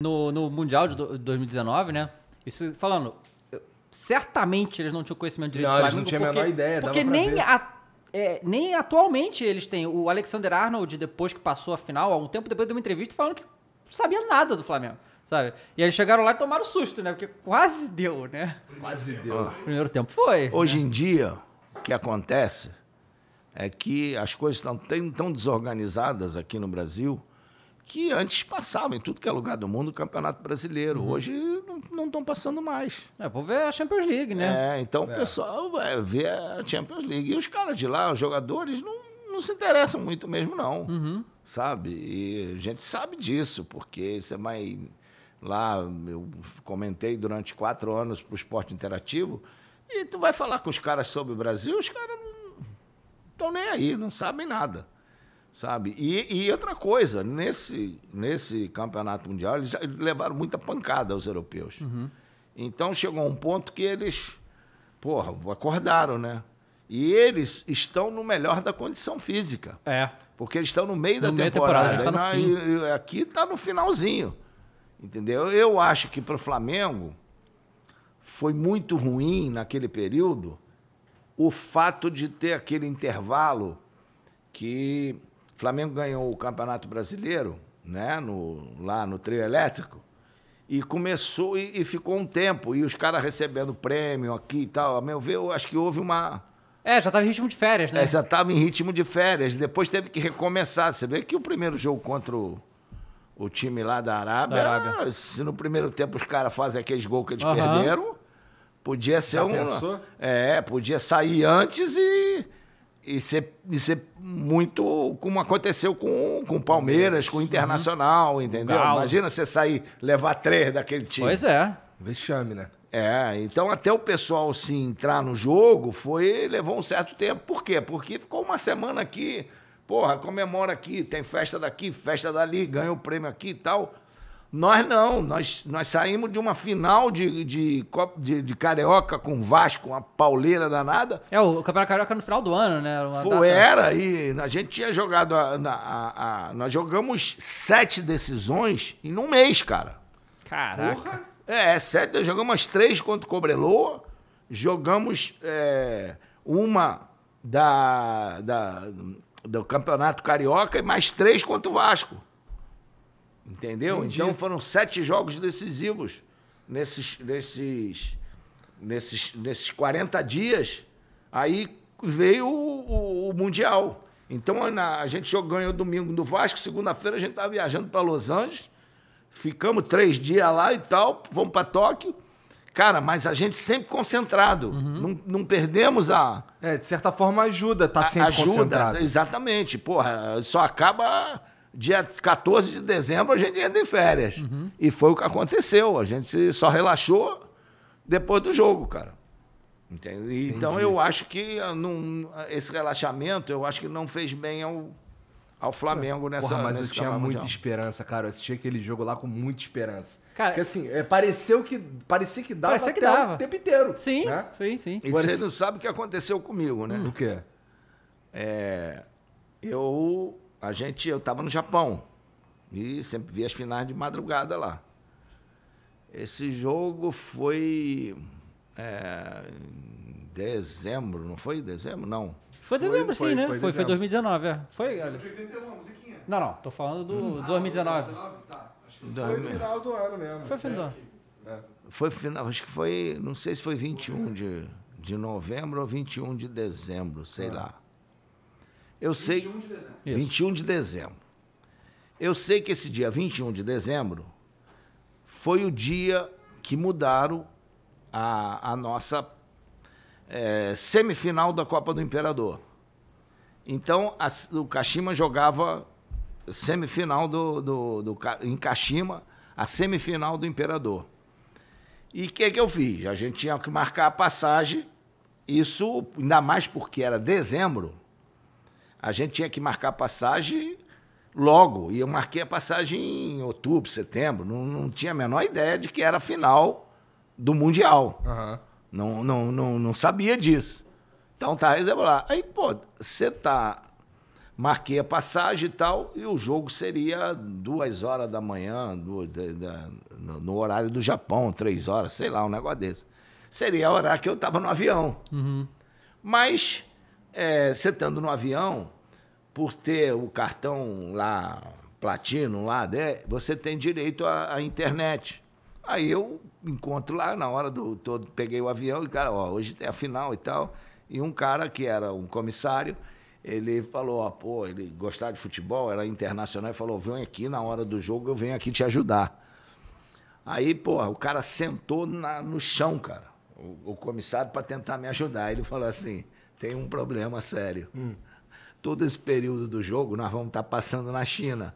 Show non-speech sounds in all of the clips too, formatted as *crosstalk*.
no, no Mundial de 2019, né? Isso falando, certamente eles não tinham conhecimento direito não, do Flamengo. Não, tinha porque, a menor ideia. Porque nem, a, é, nem atualmente eles têm. O Alexander Arnold, depois que passou a final, há um tempo depois, de uma entrevista falando que não sabia nada do Flamengo. Sabe? E eles chegaram lá e tomaram susto, né? Porque quase deu, né? Quase deu. Ah. Primeiro tempo foi. Né? Hoje né? em dia, o que acontece é que as coisas estão tão desorganizadas aqui no Brasil que antes passavam em tudo que é lugar do mundo o Campeonato Brasileiro. Uhum. Hoje não estão passando mais. É, vou ver a Champions League, né? É, então é. o pessoal vai ver a Champions League. E os caras de lá, os jogadores, não, não se interessam muito mesmo, não. Uhum. Sabe? E a gente sabe disso, porque você vai é lá, eu comentei durante quatro anos para o esporte interativo, e tu vai falar com os caras sobre o Brasil, os caras não estão nem aí, não sabem nada sabe? E, e, outra coisa, nesse, nesse campeonato mundial, eles levaram muita pancada aos europeus. Uhum. Então chegou um ponto que eles, porra, acordaram, né? E eles estão no melhor da condição física. É. Porque eles estão no meio no da temporada. temporada tá né? e, e, aqui está no finalzinho. Entendeu? Eu acho que para o Flamengo foi muito ruim naquele período o fato de ter aquele intervalo que o Flamengo ganhou o Campeonato Brasileiro, né? No, lá no trio elétrico. E começou e, e ficou um tempo. E os caras recebendo prêmio aqui e tal. A meu ver, eu acho que houve uma. É, já estava em ritmo de férias, né? É, já estava em ritmo de férias. Depois teve que recomeçar. Você vê que o primeiro jogo contra o, o time lá da Arábia, da Arábia. se no primeiro tempo os caras fazem aqueles gols que eles uhum. perderam, podia ser já um. Pensou? É, podia sair antes e e ser, e ser muito como aconteceu com o Palmeiras, com o uhum. Internacional, uhum. entendeu? Galo. Imagina você sair, levar três daquele time. Pois é. Vexame, né? É, então até o pessoal se entrar no jogo foi levou um certo tempo. Por quê? Porque ficou uma semana aqui, porra, comemora aqui, tem festa daqui, festa dali, ganha o prêmio aqui e tal. Nós não, nós, nós saímos de uma final de, de, de, de Carioca com Vasco, uma pauleira danada. É, o Campeonato Carioca no final do ano, né? Uma Foi, data... era, e a gente tinha jogado. A, a, a, nós jogamos sete decisões em um mês, cara. Caraca. Porra. É, sete, jogamos três contra o Cobreloa, jogamos é, uma da, da, do Campeonato Carioca e mais três contra o Vasco. Entendeu? Entendi. Então foram sete jogos decisivos nesses, nesses, nesses, nesses 40 dias. Aí veio o, o, o Mundial. Então a gente jogou, ganhou domingo no Vasco, segunda-feira a gente estava viajando para Los Angeles. Ficamos três dias lá e tal, vamos para Tóquio. Cara, mas a gente sempre concentrado. Uhum. Não, não, perdemos a. É, de certa forma ajuda, tá sempre ajuda, concentrado. Exatamente. Porra, só acaba dia 14 de dezembro a gente entra em férias. Uhum. E foi o que aconteceu. A gente só relaxou depois do jogo, cara. Então, Entendi. Então eu acho que ah, esse relaxamento, eu acho que não fez bem ao, ao Flamengo nessa Porra, mas eu tinha muita mundial. esperança, cara. Eu assisti aquele jogo lá com muita esperança. Cara, Porque assim, é, pareceu que, parecia que dava parecia que dava. o tempo inteiro. Sim, né? sim, sim. E Parece... você não sabe o que aconteceu comigo, né? Hum. O quê? É, eu a gente, eu estava no Japão e sempre via as finais de madrugada lá. Esse jogo foi é, dezembro, não foi? Dezembro? Não. Foi dezembro, foi, sim, foi, né? Foi, foi, foi 2019, é. Foi, olha. Não, não, tô falando do hum. 2019. Ah, 2019 tá. acho que foi o final do ano mesmo. Foi final é, é. Foi final, acho que foi, não sei se foi 21 de, de novembro ou 21 de dezembro, sei ah. lá. Eu 21 sei. De dezembro. 21 de dezembro. Eu sei que esse dia 21 de dezembro foi o dia que mudaram a, a nossa é, semifinal da Copa do Imperador. Então, a, o Kashima jogava semifinal do, do, do, em Kashima, a semifinal do Imperador. E o que, que eu fiz? A gente tinha que marcar a passagem, isso ainda mais porque era dezembro a gente tinha que marcar passagem logo. E eu marquei a passagem em outubro, setembro. Não, não tinha a menor ideia de que era a final do Mundial. Uhum. Não, não, não, não sabia disso. Então tá lá Aí, pô, você tá. Marquei a passagem e tal, e o jogo seria duas horas da manhã, da, no horário do Japão, três horas, sei lá, um negócio desse. Seria o horário que eu tava no avião. Uhum. Mas é, você estando no avião, por ter o cartão lá, platino lá, né, você tem direito à, à internet. Aí eu encontro lá, na hora do todo, peguei o avião e, cara, ó, hoje é a final e tal. E um cara que era um comissário, ele falou, ó, pô, ele gostava de futebol, era internacional, e falou, vem aqui na hora do jogo, eu venho aqui te ajudar. Aí, pô, o cara sentou na, no chão, cara, o, o comissário, para tentar me ajudar. Ele falou assim, tem um problema sério. Hum. Todo esse período do jogo nós vamos estar tá passando na China.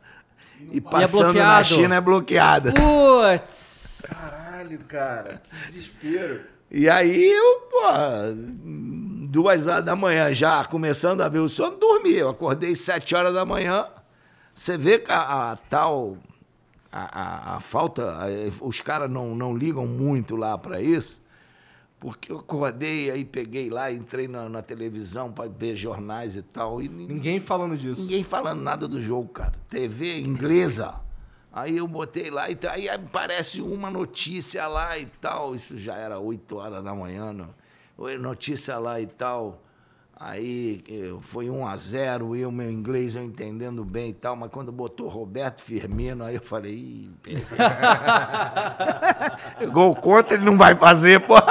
E, e passando é na China é bloqueada. Putz! Caralho, cara, que desespero. E aí eu, pô, duas horas da manhã já começando a ver o sono, dormi. Eu acordei sete horas da manhã. Você vê que a, a tal. A, a, a falta. os caras não, não ligam muito lá para isso. Porque eu acordei, aí peguei lá, entrei na, na televisão para ver jornais e tal. E ninguém falando disso. Ninguém falando nada do jogo, cara. TV inglesa. Aí eu botei lá, e aí aparece uma notícia lá e tal. Isso já era 8 horas da manhã. Não? Notícia lá e tal. Aí eh, foi 1 a 0 eu, meu inglês, eu entendendo bem e tal, mas quando botou Roberto Firmino, aí eu falei, ih, *laughs* gol contra ele não vai fazer, pô. *laughs*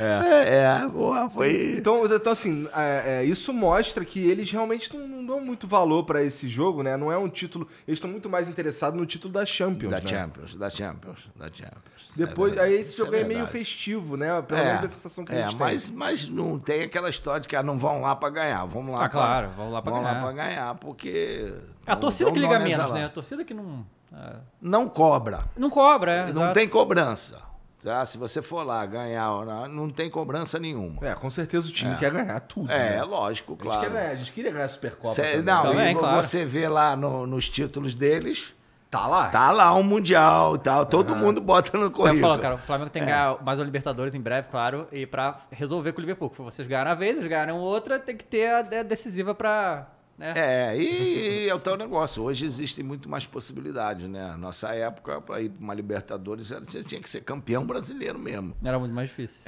É, é, boa, é, foi. Então, então assim, é, é, isso mostra que eles realmente não, não dão muito valor para esse jogo, né? Não é um título. Eles estão muito mais interessados no título da Champions. Da né? Champions, da Champions, da Champions. Depois, é, é aí esse isso jogo é, é meio festivo, né? Pelo menos a sensação que a gente mas, tem. Mas não tem aquela história de que ah, não vão lá para ganhar. Vamos lá. Ah, pra, claro, vão lá para ganhar. Vão lá para ganhar, porque. A torcida que liga menos, né? lá. né? A torcida que não. Não cobra. Não cobra, é. Não exato. tem cobrança. Tá? Se você for lá ganhar, não tem cobrança nenhuma. É, com certeza o time é. quer ganhar tudo. É, né? lógico, claro. A gente, quer a gente queria ganhar a Supercopa. Cê, também. Não, também, claro. você vê lá no, nos títulos deles. Tá lá? Tá lá o um Mundial e tal. Todo ah. mundo bota no currículo. Eu falo, cara, o Flamengo tem que é. ganhar mais o Libertadores em breve, claro. E pra resolver com o Liverpool. Vocês ganharam a vez, eles ganharam outra, tem que ter a decisiva pra né? É, e, e é o tal negócio. Hoje existem muito mais possibilidades, né? Nossa época, para ir para uma Libertadores, você tinha que ser campeão brasileiro mesmo. Era muito mais difícil.